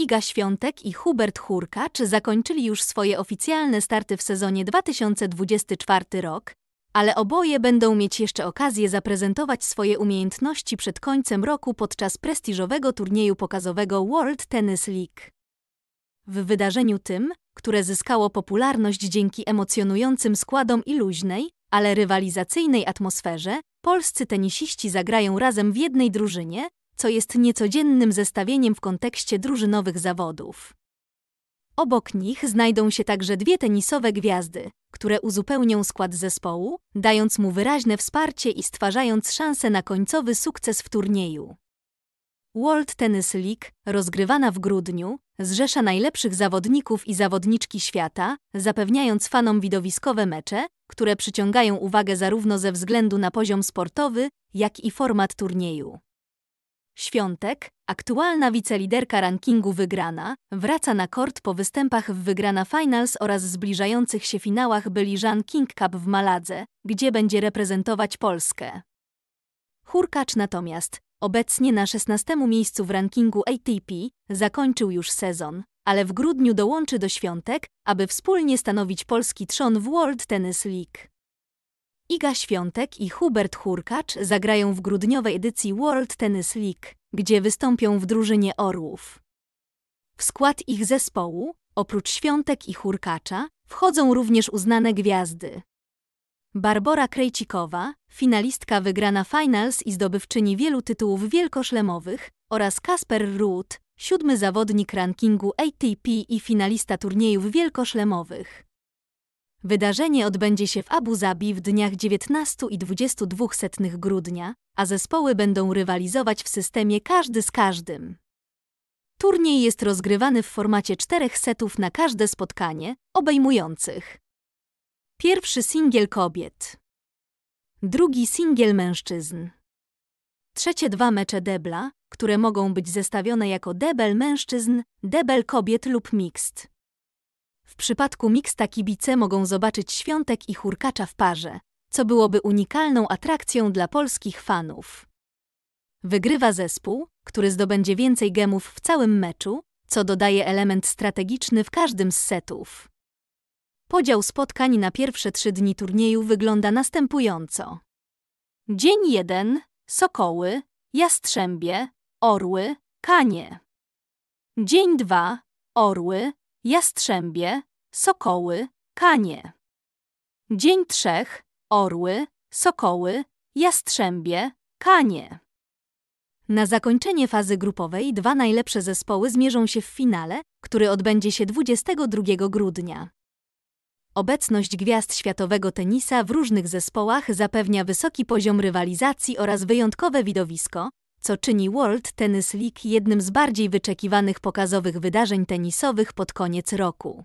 Iga Świątek i Hubert Hurka, czy zakończyli już swoje oficjalne starty w sezonie 2024 rok, ale oboje będą mieć jeszcze okazję zaprezentować swoje umiejętności przed końcem roku podczas prestiżowego turnieju pokazowego World Tennis League. W wydarzeniu tym, które zyskało popularność dzięki emocjonującym składom i luźnej, ale rywalizacyjnej atmosferze, polscy tenisiści zagrają razem w jednej drużynie, co jest niecodziennym zestawieniem w kontekście drużynowych zawodów. Obok nich znajdą się także dwie tenisowe gwiazdy, które uzupełnią skład zespołu, dając mu wyraźne wsparcie i stwarzając szansę na końcowy sukces w turnieju. World Tennis League, rozgrywana w grudniu, zrzesza najlepszych zawodników i zawodniczki świata, zapewniając fanom widowiskowe mecze, które przyciągają uwagę zarówno ze względu na poziom sportowy, jak i format turnieju. Świątek, aktualna wiceliderka rankingu wygrana, wraca na kort po występach w wygrana finals oraz zbliżających się finałach Byliżan King Cup w Maladze, gdzie będzie reprezentować Polskę. Hurkacz natomiast, obecnie na 16 miejscu w rankingu ATP, zakończył już sezon, ale w grudniu dołączy do świątek, aby wspólnie stanowić polski trzon w World Tennis League. Iga Świątek i Hubert Hurkacz zagrają w grudniowej edycji World Tennis League, gdzie wystąpią w drużynie Orłów. W skład ich zespołu, oprócz Świątek i Hurkacza, wchodzą również uznane gwiazdy. Barbora Krejcikowa, finalistka wygrana finals i zdobywczyni wielu tytułów wielkoszlemowych, oraz Kasper Ruth, siódmy zawodnik rankingu ATP i finalista turniejów wielkoszlemowych. Wydarzenie odbędzie się w Abu Zabi w dniach 19 i 22 setnych grudnia, a zespoły będą rywalizować w systemie każdy z każdym. Turniej jest rozgrywany w formacie czterech setów na każde spotkanie, obejmujących pierwszy singiel kobiet, drugi singiel mężczyzn, trzecie dwa mecze debla, które mogą być zestawione jako debel mężczyzn, debel kobiet lub mixt. W przypadku miksta kibice mogą zobaczyć Świątek i Hurkacza w parze, co byłoby unikalną atrakcją dla polskich fanów. Wygrywa zespół, który zdobędzie więcej gemów w całym meczu, co dodaje element strategiczny w każdym z setów. Podział spotkań na pierwsze trzy dni turnieju wygląda następująco. Dzień 1 Sokoły, Jastrzębie, Orły, Kanie. Dzień 2 Orły, jastrzębie, sokoły, kanie. Dzień trzech, orły, sokoły, jastrzębie, kanie. Na zakończenie fazy grupowej dwa najlepsze zespoły zmierzą się w finale, który odbędzie się 22 grudnia. Obecność gwiazd światowego tenisa w różnych zespołach zapewnia wysoki poziom rywalizacji oraz wyjątkowe widowisko, co czyni World Tennis League jednym z bardziej wyczekiwanych pokazowych wydarzeń tenisowych pod koniec roku.